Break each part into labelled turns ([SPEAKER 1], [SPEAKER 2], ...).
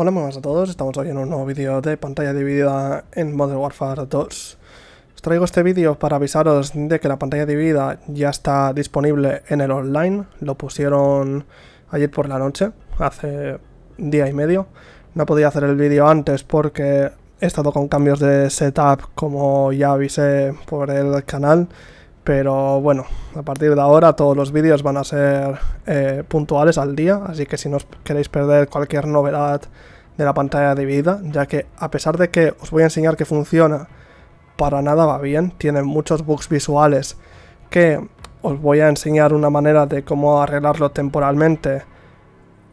[SPEAKER 1] Hola, muy buenas a todos, estamos hoy en un nuevo vídeo de pantalla dividida en Modern Warfare 2. Os traigo este vídeo para avisaros de que la pantalla dividida ya está disponible en el online, lo pusieron ayer por la noche, hace día y medio. No podía hacer el vídeo antes porque he estado con cambios de setup como ya avisé por el canal pero bueno, a partir de ahora todos los vídeos van a ser eh, puntuales al día, así que si no os queréis perder cualquier novedad de la pantalla de vida ya que a pesar de que os voy a enseñar que funciona, para nada va bien, tiene muchos bugs visuales que os voy a enseñar una manera de cómo arreglarlo temporalmente,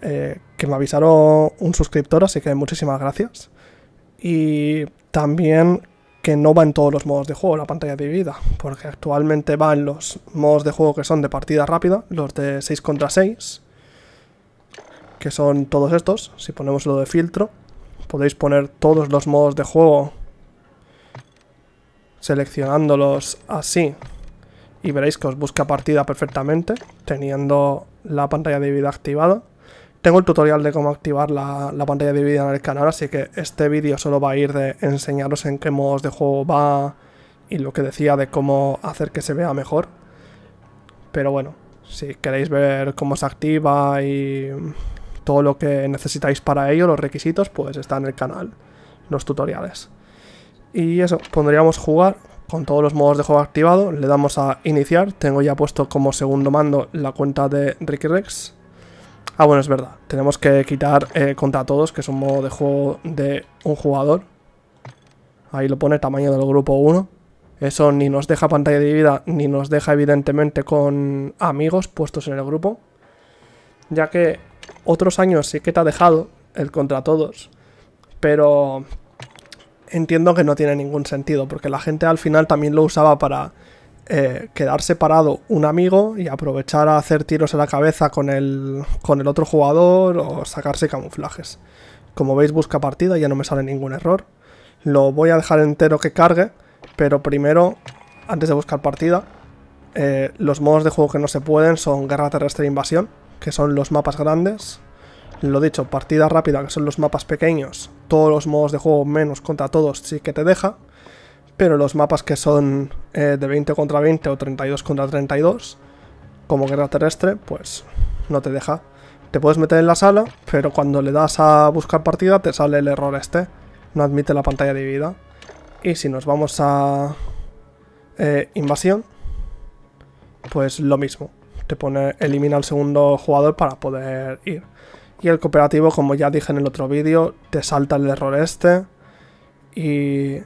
[SPEAKER 1] eh, que me avisaron un suscriptor, así que muchísimas gracias. Y también que no va en todos los modos de juego la pantalla de vida, porque actualmente va en los modos de juego que son de partida rápida, los de 6 contra 6, que son todos estos, si ponemos lo de filtro, podéis poner todos los modos de juego seleccionándolos así y veréis que os busca partida perfectamente, teniendo la pantalla de vida activada. Tengo el tutorial de cómo activar la, pantalla pantalla dividida en el canal, así que este vídeo solo va a ir de enseñaros en qué modos de juego va y lo que decía de cómo hacer que se vea mejor. Pero bueno, si queréis ver cómo se activa y todo lo que necesitáis para ello, los requisitos, pues está en el canal, los tutoriales. Y eso, pondríamos jugar con todos los modos de juego activado, le damos a iniciar, tengo ya puesto como segundo mando la cuenta de Ricky Rex Ah, bueno, es verdad. Tenemos que quitar eh, contra todos, que es un modo de juego de un jugador. Ahí lo pone, tamaño del grupo 1. Eso ni nos deja pantalla de vida, ni nos deja evidentemente con amigos puestos en el grupo. Ya que otros años sí que te ha dejado el contra todos. Pero entiendo que no tiene ningún sentido, porque la gente al final también lo usaba para eh, quedar separado un amigo y aprovechar a hacer tiros a la cabeza con el, con el otro jugador o sacarse camuflajes. Como veis busca partida, ya no me sale ningún error. Lo voy a dejar entero que cargue, pero primero, antes de buscar partida, eh, los modos de juego que no se pueden son Guerra Terrestre e Invasión, que son los mapas grandes. Lo dicho, partida rápida, que son los mapas pequeños. Todos los modos de juego menos contra todos sí que te deja pero los mapas que son eh, de 20 contra 20 o 32 contra 32, como guerra terrestre, pues no te deja. Te puedes meter en la sala, pero cuando le das a buscar partida te sale el error este. No admite la pantalla de vida. Y si nos vamos a eh, invasión, pues lo mismo. Te pone elimina al segundo jugador para poder ir. Y el cooperativo, como ya dije en el otro vídeo, te salta el error este. Y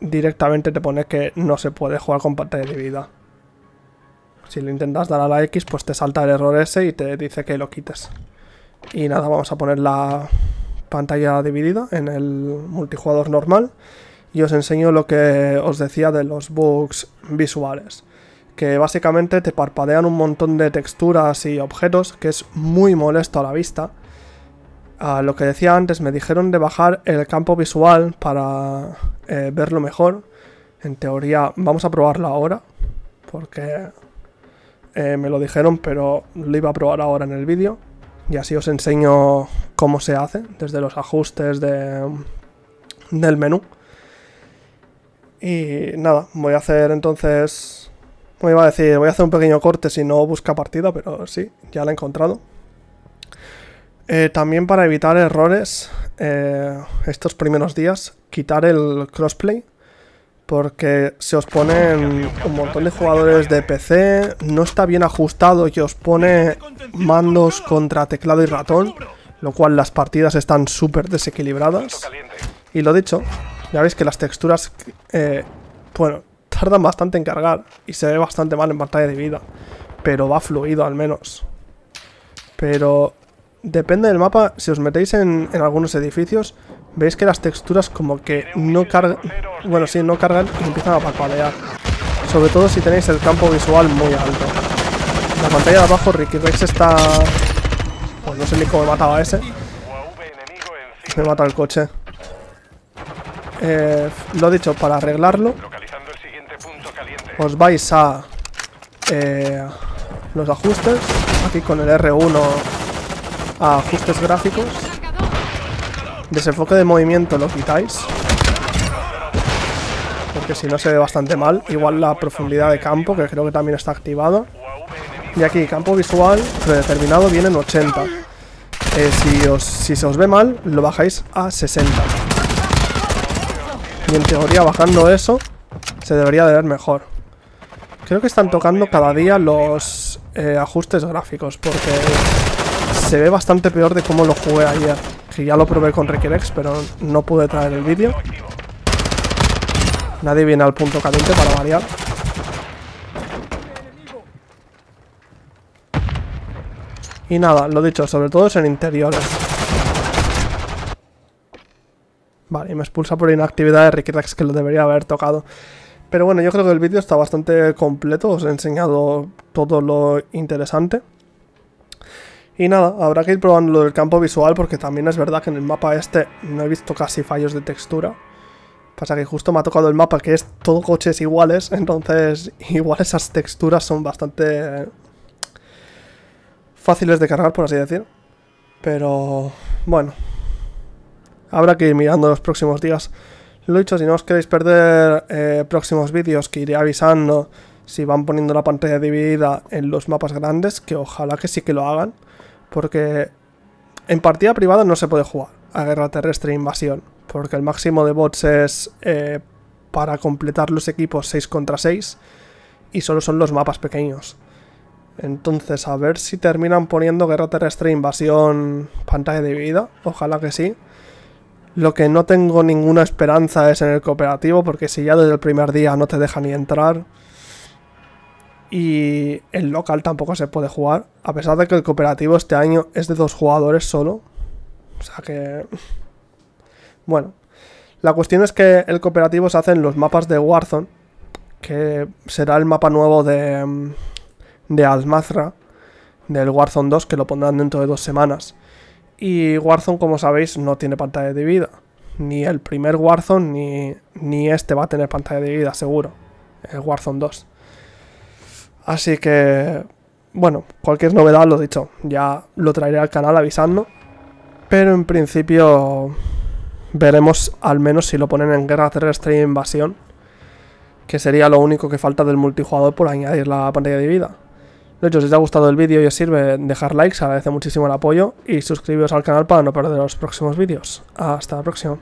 [SPEAKER 1] directamente te pone que no se puede jugar con pantalla dividida. Si le intentas dar a la X, pues te salta el error ese y te dice que lo quites. Y nada, vamos a poner la pantalla dividida en el multijugador normal y os enseño lo que os decía de los bugs visuales que básicamente te parpadean un montón de texturas y objetos que es muy molesto a la vista a lo que decía antes, me dijeron de bajar el campo visual para eh, verlo mejor. En teoría, vamos a probarlo ahora, porque eh, me lo dijeron, pero lo iba a probar ahora en el vídeo. Y así os enseño cómo se hace, desde los ajustes de, del menú. Y nada, voy a hacer entonces... Me iba a decir, voy a hacer un pequeño corte si no busca partida, pero sí, ya la he encontrado. Eh, también para evitar errores eh, estos primeros días, quitar el crossplay. Porque se os ponen un montón de jugadores de PC, no está bien ajustado y os pone mandos contra teclado y ratón, lo cual las partidas están súper desequilibradas. Y lo dicho, ya veis que las texturas, eh, bueno, tardan bastante en cargar y se ve bastante mal en pantalla de vida, pero va fluido al menos. Pero depende del mapa, si os metéis en, algunos edificios, veis que las texturas como que no cargan, bueno, sí, no cargan y empiezan a parpadear. Sobre todo si tenéis el campo visual muy alto. la pantalla de abajo Ricky Rex está... Pues no sé ni cómo he matado a ese. Me mata el coche. Eh, lo dicho, para arreglarlo, os vais a eh, los ajustes, aquí con el R1 a ajustes gráficos. Desenfoque de movimiento lo quitáis. Porque si no se ve bastante mal. Igual la profundidad de campo, que creo que también está activado. Y aquí, campo visual predeterminado viene en 80. Eh, si, si se os ve mal, lo bajáis a 60. Y en teoría, bajando eso, se debería de ver mejor. Creo que están tocando cada día los eh, ajustes gráficos, porque se ve bastante peor de cómo lo jugué ayer. Que ya lo probé con Requirex, pero no pude traer el vídeo. Nadie viene al punto caliente para variar. Y nada, lo dicho, sobre todo es en interiores. Vale, y me expulsa por inactividad de Requirex, que lo debería haber tocado. Pero bueno, yo creo que el vídeo está bastante completo, os he enseñado todo lo interesante. Y nada, habrá que ir probando lo del campo visual porque también es verdad que en el mapa este no he visto casi fallos de textura. Pasa que justo me ha tocado el mapa que es todo coches iguales, entonces igual esas texturas son bastante fáciles de cargar, por así decir. Pero bueno, habrá que ir mirando los próximos días. Lo dicho, si no os queréis perder eh, próximos vídeos que iré avisando si van poniendo la pantalla dividida en los mapas grandes, que ojalá que sí que lo hagan. Porque en partida privada no se puede jugar a guerra terrestre e invasión, porque el máximo de bots es eh, para completar los equipos 6 contra 6 y solo son los mapas pequeños. Entonces, a ver si terminan poniendo guerra terrestre e invasión pantalla dividida, ojalá que sí. Lo que no tengo ninguna esperanza es en el cooperativo, porque si ya desde el primer día no te deja ni entrar, y el local tampoco se puede jugar, a pesar de que el cooperativo este año es de dos jugadores solo. O sea que... Bueno, la cuestión es que el cooperativo se hace en los mapas de Warzone, que será el mapa nuevo de, mm, de Almazra, del Warzone 2, que lo pondrán dentro de dos semanas. Y Warzone, como sabéis, no tiene pantalla de vida. Ni el primer Warzone, ni, ni este va a tener pantalla de vida, seguro. El Warzone 2. Así que, bueno, cualquier novedad, lo he dicho, ya lo traeré al canal avisando. Pero en principio veremos al menos si lo ponen en Guerra Terrestre stream Invasión. Que sería lo único que falta del multijugador por añadir la pantalla de vida. De hecho, si os ha gustado el vídeo y os sirve, dejar likes, agradece muchísimo el apoyo y suscribiros al canal para no perder los próximos vídeos. Hasta la próxima.